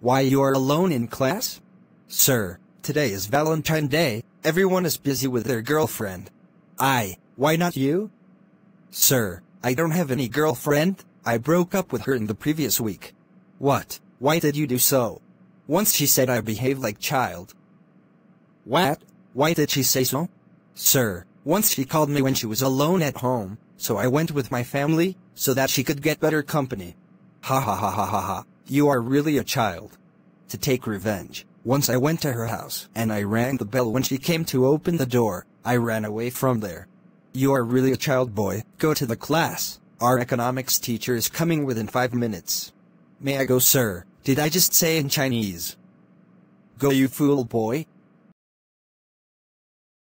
Why you're alone in class? Sir, today is Valentine Day, everyone is busy with their girlfriend. I, why not you? Sir, I don't have any girlfriend, I broke up with her in the previous week. What, why did you do so? Once she said I behaved like child. What, why did she say so? Sir, once she called me when she was alone at home, so I went with my family, so that she could get better company. Ha ha ha ha ha ha. You are really a child. To take revenge, once I went to her house and I rang the bell when she came to open the door, I ran away from there. You are really a child boy, go to the class, our economics teacher is coming within five minutes. May I go sir, did I just say in Chinese? Go you fool boy,